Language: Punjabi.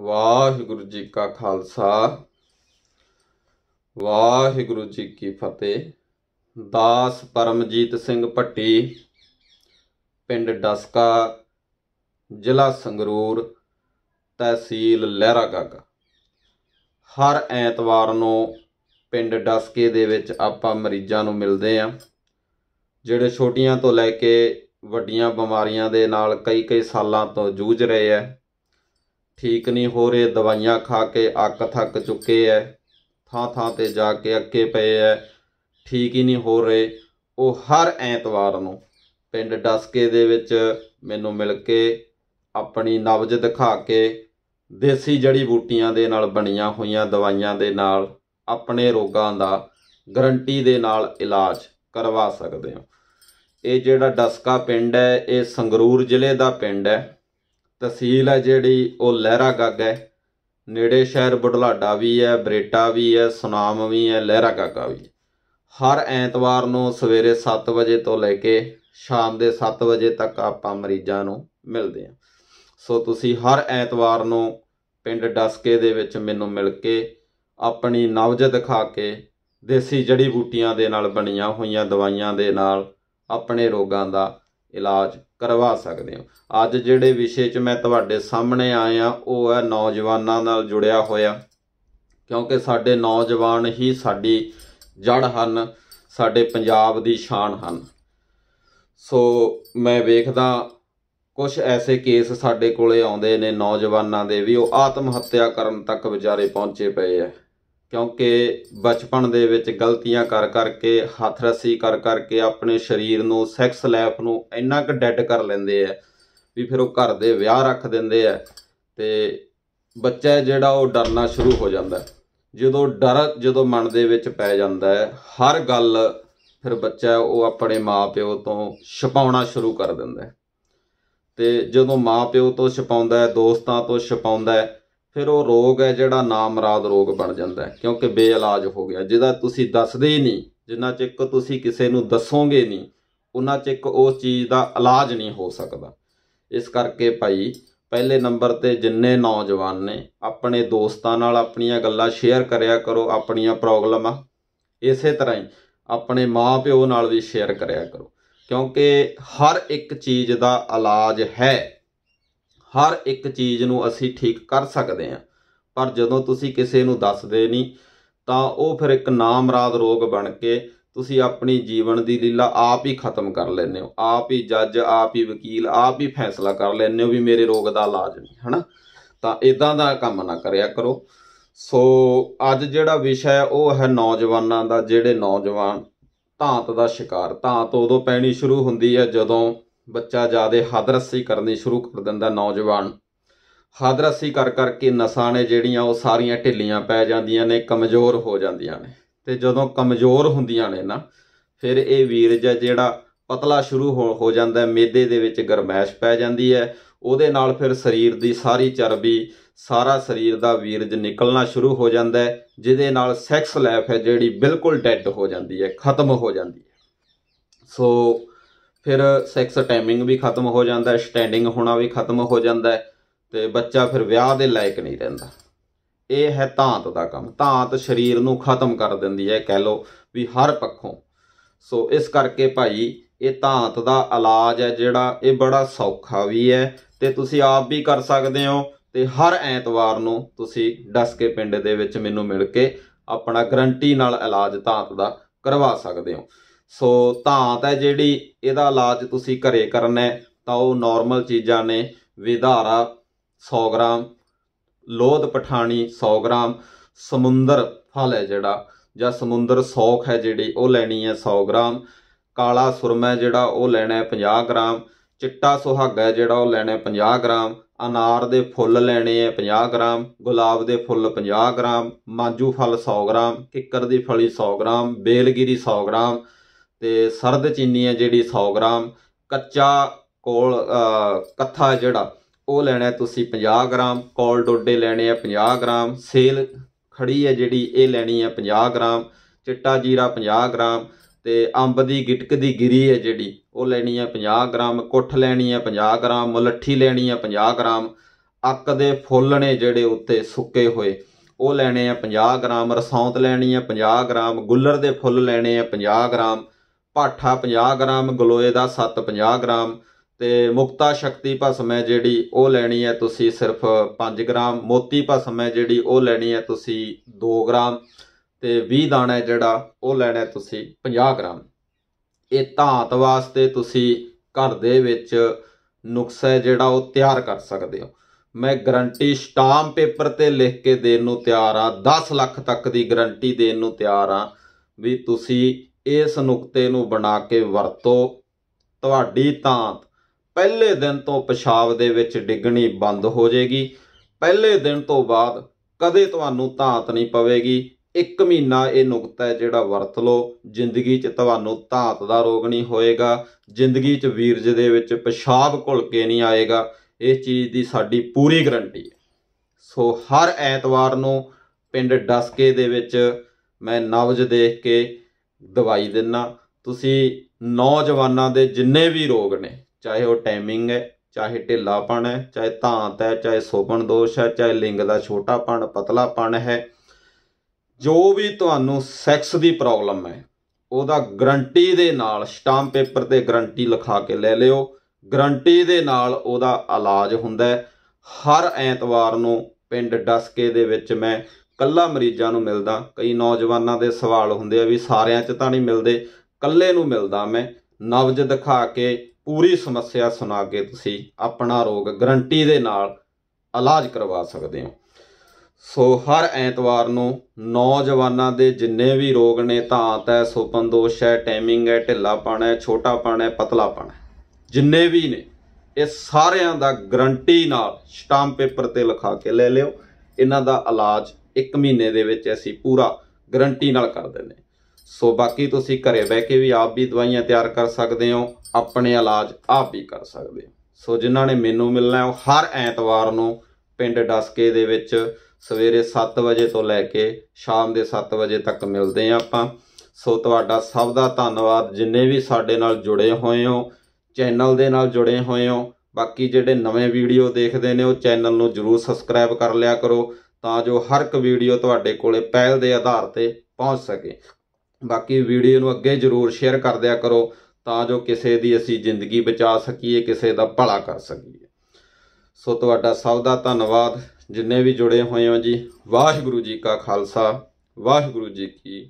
ਵਾਹਿਗੁਰੂ ਜੀ ਕਾ ਖਾਲਸਾ ਵਾਹਿਗੁਰੂ ਜੀ ਕੀ ਫਤਿਹ ਦਾਸ ਪਰਮਜੀਤ ਸਿੰਘ ਭੱਟੀ ਪਿੰਡ ਡਸਕਾ ਜ਼ਿਲ੍ਹਾ ਸੰਗਰੂਰ ਤਹਿਸੀਲ ਲਹਿਰਾਗਾਗਾ ਹਰ ਐਤਵਾਰ ਨੂੰ ਪਿੰਡ ਡਸਕੇ ਦੇ ਵਿੱਚ ਆਪਾਂ ਮਰੀਜ਼ਾਂ ਨੂੰ ਮਿਲਦੇ ਆ ਜਿਹੜੇ ਛੋਟੀਆਂ ਤੋਂ ਲੈ ਕੇ ਵੱਡੀਆਂ ਬਿਮਾਰੀਆਂ ਦੇ ਨਾਲ ਕਈ ਕਈ ਸਾਲਾਂ ਤੋਂ ਜੂਝ ਰਹੇ ਆ ਠੀਕ ਨਹੀਂ ਹੋ ਰਹੇ ਦਵਾਈਆਂ ਖਾ ਕੇ ਅੱਕ ਥੱਕ ਚੁੱਕੇ ਐ ਥਾਂ ਥਾਂ ਤੇ ਜਾ ਕੇ ਅੱਕੇ ਪਏ ਐ ਠੀਕ ਹੀ ਨਹੀਂ ਹੋ ਰਹੇ ਉਹ ਹਰ ਐਤਵਾਰ ਨੂੰ ਪਿੰਡ ਡਸਕੇ ਦੇ ਵਿੱਚ ਮੈਨੂੰ ਮਿਲ ਕੇ ਆਪਣੀ ਨਵਜ ਦਿਖਾ ਕੇ ਦੇਸੀ ਜੜੀ ਬੂਟੀਆਂ ਦੇ ਨਾਲ ਬਣੀਆਂ ਹੋਈਆਂ ਦਵਾਈਆਂ ਦੇ ਨਾਲ ਆਪਣੇ ਰੋਗਾਂ ਦਾ ਗਰੰਟੀ ਦੇ ਨਾਲ ਇਲਾਜ ਕਰਵਾ ਸਕਦੇ ਹਾਂ ਇਹ ਜਿਹੜਾ ਡਸਕਾ ਪਿੰਡ ਹੈ ਇਹ ਸੰਗਰੂਰ ਜ਼ਿਲ੍ਹੇ ਦਾ ਪਿੰਡ ਹੈ ਤਹਿਸੀਲ ਹੈ ਜਿਹੜੀ ਉਹ ਲਹਿਰਾ ਗੱਗ ਹੈ ਨੇੜੇ ਸ਼ਹਿਰ ਬੁਢਲਾਡਾ ਵੀ ਹੈ ਬਰੇਟਾ ਵੀ ਹੈ ਸੁਨਾਮ ਵੀ ਹੈ ਲਹਿਰਾ ਗਾਗਾ ਵੀ ਹਰ ਐਤਵਾਰ ਨੂੰ ਸਵੇਰੇ 7 ਵਜੇ ਤੋਂ ਲੈ ਕੇ ਸ਼ਾਮ ਦੇ 7 ਵਜੇ ਤੱਕ ਆਪਾਂ ਮਰੀਜ਼ਾਂ ਨੂੰ ਮਿਲਦੇ ਹਾਂ ਸੋ ਤੁਸੀਂ ਹਰ ਐਤਵਾਰ ਨੂੰ ਪਿੰਡ ਡਸਕੇ ਦੇ ਵਿੱਚ ਮੈਨੂੰ ਮਿਲ ਕੇ ਆਪਣੀ ਨਵਜ ਦਿਖਾ ਕੇ ਦੇਸੀ ਜੜੀ ਬੂਟੀਆਂ ਦੇ ਨਾਲ ਬਣੀਆਂ ਹੋਈਆਂ ਦਵਾਈਆਂ ਦੇ ਨਾਲ ਆਪਣੇ ਰੋਗਾਂ ਦਾ ਇਲਾਜ ਕਰਵਾ ਸਕਦੇ ਹੋ ਅੱਜ ਜਿਹੜੇ ਵਿਸ਼ੇ 'ਚ ਮੈਂ ਤੁਹਾਡੇ ਸਾਹਮਣੇ ਆਇਆ ਉਹ ਹੈ ਨੌਜਵਾਨਾਂ ਨਾਲ ਜੁੜਿਆ ਹੋਇਆ ਕਿਉਂਕਿ ਸਾਡੇ ਨੌਜਵਾਨ ਹੀ ਸਾਡੀ ਜੜ ਹਨ ਸਾਡੇ ਪੰਜਾਬ ਦੀ ਸ਼ਾਨ ਹਨ ਸੋ ਮੈਂ ਵੇਖਦਾ ਕੁਝ ਐਸੇ ਕੇਸ ਸਾਡੇ ਕੋਲੇ ਆਉਂਦੇ ਨੇ ਨੌਜਵਾਨਾਂ ਦੇ ਵੀ ਉਹ ਆਤਮ ਹੱਤਿਆ ਕਰਨ ਤੱਕ ਵਿਚਾਰੇ ਪਹੁੰਚੇ ਪਏ ਐ ਕਿਉਂਕਿ ਬਚਪਨ ਦੇ ਵਿੱਚ ਗਲਤੀਆਂ ਕਰ ਕਰਕੇ ਹੱਥ ਰੱਸੀ ਕਰ ਕਰਕੇ ਆਪਣੇ ਸਰੀਰ ਨੂੰ ਸੈਕਸ ਲਾਈਫ ਨੂੰ ਇੰਨਾ ਕੁ ਡੈਡ ਕਰ ਲੈਂਦੇ ਆ ਵੀ ਫਿਰ ਉਹ ਘਰ ਦੇ ਵਿਆਹ ਰੱਖ ਦਿੰਦੇ ਆ ਤੇ ਬੱਚਾ ਜਿਹੜਾ ਉਹ ਡਰਨਾ ਸ਼ੁਰੂ ਹੋ ਜਾਂਦਾ ਜਦੋਂ ਡਰ ਜਦੋਂ ਮਨ ਦੇ ਵਿੱਚ ਪੈ ਜਾਂਦਾ ਹੈ ਹਰ ਗੱਲ ਫਿਰ ਬੱਚਾ ਉਹ ਆਪਣੇ ਮਾਪਿਓ ਤੋਂ ਛਪਾਉਣਾ ਸ਼ੁਰੂ ਕਰ ਦਿੰਦਾ ਤੇ ਜਦੋਂ ਮਾਪਿਓ ਤੋਂ ਛਪਾਉਂਦਾ ਹੈ ਦੋਸਤਾਂ ਤੋਂ ਛਪਾਉਂਦਾ ਹੈ ਫਿਰ ਉਹ ਰੋਗ ਹੈ ਜਿਹੜਾ ਨਾਮਰਾਦ ਰੋਗ ਬਣ ਜਾਂਦਾ ਹੈ ਕਿਉਂਕਿ ਬੇਇਲਾਜ ਹੋ ਗਿਆ ਜਿਹਦਾ ਤੁਸੀਂ ਦੱਸਦੇ ਹੀ ਨਹੀਂ ਜਿੰਨਾ ਚਿਰ ਤੁਸੀਂ ਕਿਸੇ ਨੂੰ ਦੱਸੋਗੇ ਨਹੀਂ ਉਹਨਾਂ ਚਿਰ ਉਸ ਚੀਜ਼ ਦਾ ਇਲਾਜ ਨਹੀਂ ਹੋ ਸਕਦਾ ਇਸ ਕਰਕੇ ਭਾਈ ਪਹਿਲੇ ਨੰਬਰ ਤੇ ਜਿੰਨੇ ਨੌਜਵਾਨ ਨੇ ਆਪਣੇ ਦੋਸਤਾਂ ਨਾਲ ਆਪਣੀਆਂ ਗੱਲਾਂ ਸ਼ੇਅਰ ਕਰਿਆ ਕਰੋ ਆਪਣੀਆਂ ਪ੍ਰੋਬਲਮਾਂ ਇਸੇ ਤਰ੍ਹਾਂ ਹੀ ਆਪਣੇ ਮਾਪਿਓ ਨਾਲ ਵੀ ਸ਼ੇਅਰ ਕਰਿਆ ਕਰੋ ਕਿਉਂਕਿ ਹਰ ਇੱਕ ਚੀਜ਼ ਦਾ ਇਲਾਜ ਹੈ ਹਰ ਇੱਕ ਚੀਜ਼ ਨੂੰ ਅਸੀਂ ਠੀਕ ਕਰ ਸਕਦੇ ਹਾਂ ਪਰ ਜਦੋਂ ਤੁਸੀਂ ਕਿਸੇ ਨੂੰ ਦੱਸਦੇ ਨਹੀਂ ਤਾਂ ਉਹ ਫਿਰ ਇੱਕ ਨਾਮਰਾਦ ਰੋਗ ਬਣ ਕੇ ਤੁਸੀਂ ਆਪਣੀ ਜੀਵਨ ਦੀ ਲੀਲਾ ਆਪ ਹੀ ਖਤਮ ਕਰ ਲੈਂਦੇ ਹੋ ਆਪ ਹੀ ਜੱਜ ਆਪ ਹੀ ਵਕੀਲ ਆਪ ਹੀ ਫੈਸਲਾ ਕਰ ਲੈਂਦੇ ਹੋ ਵੀ ਮੇਰੇ ਰੋਗ ਦਾ ਇਲਾਜ ਨਹੀਂ ਹਨਾ ਤਾਂ ਇਦਾਂ ਦਾ ਕੰਮ ਨਾ ਕਰਿਆ ਕਰੋ ਸੋ ਅੱਜ ਜਿਹੜਾ ਵਿਸ਼ਾ ਹੈ ਉਹ ਹੈ ਨੌਜਵਾਨਾਂ ਦਾ ਜਿਹੜੇ ਨੌਜਵਾਨ ਤਾਂਤ ਦਾ ਸ਼ਿਕਾਰ ਤਾਂਤ ਉਦੋਂ ਪੈਣੀ ਸ਼ੁਰੂ ਹੁੰਦੀ ਹੈ ਜਦੋਂ ਬੱਚਾ ਜਿਆਦੇ ਹਦਰਸੀ ਕਰਨੀ ਸ਼ੁਰੂ ਕਰ ਦਿੰਦਾ ਨੌਜਵਾਨ ਹਦਰਸੀ ਕਰ ਕਰਕੇ ਨਸਾਂ ਨੇ ਜਿਹੜੀਆਂ ਉਹ ਸਾਰੀਆਂ ਢਿੱਲੀਆਂ ਪੈ ਜਾਂਦੀਆਂ ਨੇ ਕਮਜ਼ੋਰ ਹੋ ਜਾਂਦੀਆਂ ਨੇ ਤੇ ਜਦੋਂ ਕਮਜ਼ੋਰ ਹੁੰਦੀਆਂ ਨੇ ਨਾ ਫਿਰ ਇਹ ਵੀਰਜ ਜਿਹੜਾ ਪਤਲਾ ਸ਼ੁਰੂ ਹੋ ਜਾਂਦਾ ਮੇਦੇ ਦੇ ਵਿੱਚ ਗਰਮੈਸ਼ ਪੈ ਜਾਂਦੀ ਹੈ ਉਹਦੇ ਨਾਲ ਫਿਰ ਸਰੀਰ ਦੀ ਸਾਰੀ ਚਰਬੀ ਸਾਰਾ ਸਰੀਰ ਦਾ ਵੀਰਜ ਨਿਕਲਣਾ ਸ਼ੁਰੂ ਹੋ ਜਾਂਦਾ ਹੈ ਜਿਹਦੇ ਨਾਲ ਸੈਕਸ ਲਾਈਫ ਹੈ ਜਿਹੜੀ ਬਿਲਕੁਲ ਡੈੱਡ ਹੋ ਜਾਂਦੀ ਹੈ ਖਤਮ ਹੋ ਜਾਂਦੀ ਹੈ ਸੋ ਫਿਰ ਸੈਕਸ ਟਾਈਮਿੰਗ ਵੀ ਖਤਮ ਹੋ ਜਾਂਦਾ ਹੈ ਸਟੈਂਡਿੰਗ ਹੋਣਾ ਵੀ ਖਤਮ ਹੋ ਜਾਂਦਾ ਹੈ ਤੇ ਬੱਚਾ ਫਿਰ ਵਿਆਹ ਦੇ ਲਾਇਕ ਨਹੀਂ ਰਹਿੰਦਾ ਇਹ ਹੈ ਤਾਂਤ ਦਾ ਕੰਮ ਤਾਂਤ ਸਰੀਰ ਨੂੰ ਖਤਮ ਕਰ ਦਿੰਦੀ ਹੈ ਕਹਿ ਲੋ ਵੀ ਹਰ ਪੱਖੋਂ ਸੋ ਇਸ ਕਰਕੇ ਭਾਈ ਇਹ ਤਾਂਤ ਦਾ ਇਲਾਜ ਹੈ ਜਿਹੜਾ ਇਹ ਬੜਾ ਸੌਖਾ ਵੀ ਹੈ ਤੇ ਤੁਸੀਂ ਆਪ ਵੀ ਕਰ ਸਕਦੇ ਹੋ ਤੇ ਹਰ ਐਤਵਾਰ ਨੂੰ ਤੁਸੀਂ ਡਸਕੇ ਪਿੰਡ ਦੇ ਵਿੱਚ ਮੈਨੂੰ ਮਿਲ ਕੇ ਆਪਣਾ ਗਰੰਟੀ ਨਾਲ ਇਲਾਜ ਤਾਂਤ ਦਾ ਕਰਵਾ ਸਕਦੇ ਹੋ ਸੋ ਤਾਂਤ ਹੈ ਜਿਹੜੀ ਇਹਦਾ ਇਲਾਜ ਤੁਸੀਂ ਘਰੇ ਕਰਨਾ ਤਾਂ ਉਹ ਨਾਰਮਲ ਚੀਜ਼ਾਂ ਨੇ ਵਿਧਾਰਾ 100 ਗ੍ਰਾਮ ਲੋਧ ਪਠਾਣੀ 100 ਗ੍ਰਾਮ ਸਮੁੰਦਰ ਫਲ ਹੈ ਜਿਹੜਾ ਜਾਂ ਸਮੁੰਦਰ ਸੌਖ ਹੈ ਜਿਹੜੀ ਉਹ ਲੈਣੀ ਹੈ 100 ਗ੍ਰਾਮ ਕਾਲਾ ਸੁਰਮਾ ਜਿਹੜਾ ਉਹ ਲੈਣਾ ਹੈ 50 ਗ੍ਰਾਮ ਚਿੱਟਾ ਸੁਹਾਗਾ ਜਿਹੜਾ ਉਹ ਲੈਣਾ ਹੈ 50 ਗ੍ਰਾਮ ਅਨਾਰ ਦੇ ਫੁੱਲ ਲੈਣੇ ਹੈ 50 ਗ੍ਰਾਮ ਗੁਲਾਬ ਦੇ ਫੁੱਲ 50 ਗ੍ਰਾਮ ਮਾਂਜੂ ਫਲ 100 ਗ੍ਰਾਮ ਕਿੱਕਰ ਦੀ ਫਲੀ 100 ਗ੍ਰਾਮ ਬੇਲਗਿਰੀ 100 ਗ੍ਰਾਮ ਤੇ ਸਰਦ ਚੀਨੀ ਹੈ ਜਿਹੜੀ 100 ਗ੍ਰਾਮ ਕੱਚਾ ਕੋਲ ਕੱਥਾ ਜਿਹੜਾ ਉਹ ਲੈਣਾ ਤੁਸੀਂ 50 ਗ੍ਰਾਮ ਕੋਲ ਡੋਡੇ ਲੈਣੇ ਆ 50 ਗ੍ਰਾਮ ਸੇਲ ਖੜੀ ਹੈ ਜਿਹੜੀ ਇਹ ਲੈਣੀ ਹੈ 50 ਗ੍ਰਾਮ ਚਿੱਟਾ ਜੀਰਾ 50 ਗ੍ਰਾਮ ਤੇ ਅੰਬ ਦੀ ਗਿਟਕ ਦੀ ਗਿਰੀ ਹੈ ਜਿਹੜੀ ਉਹ ਲੈਣੀ ਹੈ 50 ਗ੍ਰਾਮ ਕੁੱਠ ਲੈਣੀ ਹੈ 50 ਗ੍ਰਾਮ ਮੁਲੱਠੀ ਲੈਣੀ ਹੈ 50 ਗ੍ਰਾਮ ਅੱਕ ਦੇ ਫੁੱਲ ਨੇ ਜਿਹੜੇ ਉੱਤੇ ਸੁੱਕੇ ਹੋਏ ਉਹ ਲੈਣੇ ਆ 50 ਗ੍ਰਾਮ ਰਸੌਂਤ ਲੈਣੀ ਹੈ 50 ਗ੍ਰਾਮ ਗੁੱਲਰ ਦੇ ਫੁੱਲ ਲੈਣੇ ਆ 50 ਗ੍ਰਾਮ ਪਾਠਾ 50 ਗ੍ਰਾਮ ਗਲੋਏ ਦਾ 7 50 ਗ੍ਰਾਮ ਤੇ ਮੁਕਤਾ ਸ਼ਕਤੀ ਭਸਮ ਹੈ ਜਿਹੜੀ ਉਹ ਲੈਣੀ ਹੈ ਤੁਸੀਂ ਸਿਰਫ 5 ਗ੍ਰਾਮ ਮੋਤੀ ਭਸਮ ਹੈ ਜਿਹੜੀ ਉਹ ਲੈਣੀ ਹੈ ਤੁਸੀਂ 2 ਗ੍ਰਾਮ ਤੇ 20 ਦਾਣਾ ਜਿਹੜਾ ਉਹ ਲੈਣਾ ਤੁਸੀਂ 50 ਗ੍ਰਾਮ ਇਹ ਧਾਤ ਵਾਸਤੇ ਤੁਸੀਂ ਘਰ ਦੇ ਵਿੱਚ ਨੁਕਸਾ ਜਿਹੜਾ ਉਹ ਤਿਆਰ ਕਰ ਸਕਦੇ ਹੋ ਮੈਂ ਗਰੰਟੀ ਸਟਾਮ ਪੇਪਰ ਤੇ ਲਿਖ ਕੇ ਦੇਣ ਨੂੰ ਤਿਆਰ ਆ 10 ਲੱਖ ਤੱਕ ਦੀ ਗਰੰਟੀ ਦੇਣ ਨੂੰ ਤਿਆਰ ਆ ਵੀ ਤੁਸੀਂ ਇਸ ਨੁਕਤੇ ਨੂੰ ਬਣਾ ਕੇ ਵਰਤੋ ਤੁਹਾਡੀ ਤਾਂ ਪਹਿਲੇ ਦਿਨ ਤੋਂ ਪਿਸ਼ਾਬ ਦੇ ਵਿੱਚ ਡਿੱਗਣੀ ਬੰਦ ਹੋ ਜਾਏਗੀ ਪਹਿਲੇ ਦਿਨ ਤੋਂ ਬਾਅਦ ਕਦੇ ਤੁਹਾਨੂੰ ਤਾਂਤ ਨਹੀਂ ਪਵੇਗੀ ਇੱਕ ਮਹੀਨਾ ਇਹ ਨੁਕਤਾ ਹੈ ਜਿਹੜਾ ਵਰਤ ਲਓ ਜ਼ਿੰਦਗੀ 'ਚ ਤੁਹਾਨੂੰ ਤਾਂਤ ਦਾ ਰੋਗ ਨਹੀਂ ਹੋਏਗਾ ਜ਼ਿੰਦਗੀ 'ਚ ਵੀਰਜ ਦੇ ਵਿੱਚ ਪਿਸ਼ਾਬ ਘੁਲ ਕੇ ਨਹੀਂ ਆਏਗਾ ਇਸ ਚੀਜ਼ ਦੀ ਸਾਡੀ ਪੂਰੀ ਗਰੰਟੀ ਹੈ ਸੋ ਹਰ ਐਤਵਾਰ ਨੂੰ ਪਿੰਡ ਡਸਕੇ ਦੇ ਵਿੱਚ ਮੈਂ ਨਵਜ ਦੇਖ ਕੇ ਦਵਾਈ ਦਿੰਨਾ ਤੁਸੀਂ ਨੌਜਵਾਨਾਂ ਦੇ ਜਿੰਨੇ ਵੀ ਰੋਗ ਨੇ ਚਾਹੇ ਉਹ ਟਾਈਮਿੰਗ ਹੈ ਚਾਹੇ ਢਿੱਲਾਪਣ ਹੈ ਚਾਹੇ ਤਾਂਤ ਹੈ ਚਾਹੇ ਸੋਪਣ ਦੋਸ਼ ਹੈ ਚਾਹੇ ਲਿੰਗ ਦਾ ਛੋਟਾਪਣ ਪਤਲਾਪਣ ਹੈ ਜੋ ਵੀ ਤੁਹਾਨੂੰ ਸੈਕਸ ਦੀ ਪ੍ਰੋਬਲਮ ਹੈ ਉਹਦਾ ਗਰੰਟੀ ਦੇ ਨਾਲ ਸਟਾਮ ਪੇਪਰ ਤੇ ਗਰੰਟੀ ਲਿਖਾ ਕੇ ਲੈ ਲਿਓ ਗਰੰਟੀ ਦੇ ਨਾਲ ਉਹਦਾ ਇਲਾਜ ਹੁੰਦਾ ਹੈ ਹਰ ਐਤਵਾਰ ਨੂੰ ਪਿੰਡ ਡਸਕੇ ਦੇ ਵਿੱਚ ਮੈਂ ਕੱਲਾ ਮਰੀਜ਼ਾਂ ਨੂੰ ਮਿਲਦਾ ਕਈ ਨੌਜਵਾਨਾਂ ਦੇ ਸਵਾਲ ਹੁੰਦੇ ਆ ਵੀ ਸਾਰਿਆਂ 'ਚ ਤਾਂ ਨਹੀਂ ਮਿਲਦੇ ਕੱਲੇ ਨੂੰ ਮਿਲਦਾ ਮੈਂ ਨਵਜ ਦਿਖਾ ਕੇ ਪੂਰੀ ਸਮੱਸਿਆ ਸੁਣਾ ਕੇ ਤੁਸੀਂ ਆਪਣਾ ਰੋਗ ਗਰੰਟੀ ਦੇ ਨਾਲ ਇਲਾਜ ਕਰਵਾ ਸਕਦੇ ਹੋ ਸੋ ਹਰ ਐਤਵਾਰ ਨੂੰ ਨੌਜਵਾਨਾਂ ਦੇ ਜਿੰਨੇ ਵੀ ਰੋਗ ਨੇ ਤਾਂ ਹੈ ਸੁਪਨ ਦੋਸ਼ ਹੈ ਟਾਈਮਿੰਗ ਹੈ ਪਾਣਾ ਹੈ ਪਾਣਾ ਹੈ ਪਾਣਾ ਹੈ ਜਿੰਨੇ ਵੀ ਨੇ ਇਹ ਸਾਰਿਆਂ ਦਾ ਗਰੰਟੀ ਨਾਲ ਸਟਾਮ ਪੇਪਰ ਤੇ ਲਿਖਾ ਕੇ ਲੈ ਲਿਓ ਇਹਨਾਂ ਦਾ ਇਲਾਜ 1 ਮਹੀਨੇ ਦੇ ਵਿੱਚ ਅਸੀਂ ਪੂਰਾ ਗਰੰਟੀ ਨਾਲ ਕਰ ਦਿੰਦੇ ਸੋ ਬਾਕੀ ਤੁਸੀਂ ਘਰੇ ਬਹਿ ਕੇ ਵੀ ਆਪ ਵੀ ਦਵਾਈਆਂ ਤਿਆਰ ਕਰ ਸਕਦੇ ਹੋ ਆਪਣੇ ਇਲਾਜ ਆਪ ਵੀ ਕਰ ਸਕਦੇ ਹੋ ਸੋ ਜਿਨ੍ਹਾਂ ਨੇ ਮੈਨੂੰ ਮਿਲਣਾ ਉਹ ਹਰ ਐਤਵਾਰ ਨੂੰ ਪਿੰਡ ਡਸਕੇ ਦੇ ਵਿੱਚ ਸਵੇਰੇ 7 ਵਜੇ ਤੋਂ ਲੈ ਕੇ ਸ਼ਾਮ ਦੇ 7 ਵਜੇ ਤੱਕ ਮਿਲਦੇ ਆ ਆਪਾਂ ਸੋ ਤੁਹਾਡਾ ਸਭ ਦਾ ਧੰਨਵਾਦ ਜਿੰਨੇ ਵੀ ਸਾਡੇ ਨਾਲ ਜੁੜੇ ਹੋਏ ਹੋ ਚੈਨਲ ਦੇ ਨਾਲ ਜੁੜੇ ਹੋਏ ਹੋ ਬਾਕੀ ਜਿਹੜੇ ਨਵੇਂ ਵੀਡੀਓ ਦੇਖਦੇ ਨੇ ਉਹ ਚੈਨਲ ਨੂੰ ਜਰੂਰ ਸਬਸਕ੍ਰਾਈਬ ਕਰ ਲਿਆ ਕਰੋ ਤਾਂ ਜੋ ਹਰ ਇੱਕ ਵੀਡੀਓ ਤੁਹਾਡੇ ਕੋਲੇ ਪਹਿਲ ਦੇ ਆਧਾਰ ਤੇ ਪਹੁੰਚ ਸਕੇ ਬਾਕੀ ਵੀਡੀਓ ਨੂੰ ਅੱਗੇ ਜ਼ਰੂਰ ਸ਼ੇਅਰ ਕਰ ਦਿਆ ਕਰੋ ਤਾਂ ਜੋ ਕਿਸੇ ਦੀ ਅਸੀਂ ਜ਼ਿੰਦਗੀ ਬਚਾ ਸਕੀਏ ਕਿਸੇ ਦਾ ਭਲਾ ਕਰ ਸਕੀਏ ਸੋ ਤੁਹਾਡਾ ਸਭ ਦਾ ਧੰਨਵਾਦ ਜਿੰਨੇ ਵੀ ਜੁੜੇ ਹੋਏ ਹੋ ਜੀ ਵਾਹਿਗੁਰੂ ਜੀ ਕਾ ਖਾਲਸਾ ਵਾਹਿਗੁਰੂ ਜੀ ਕੀ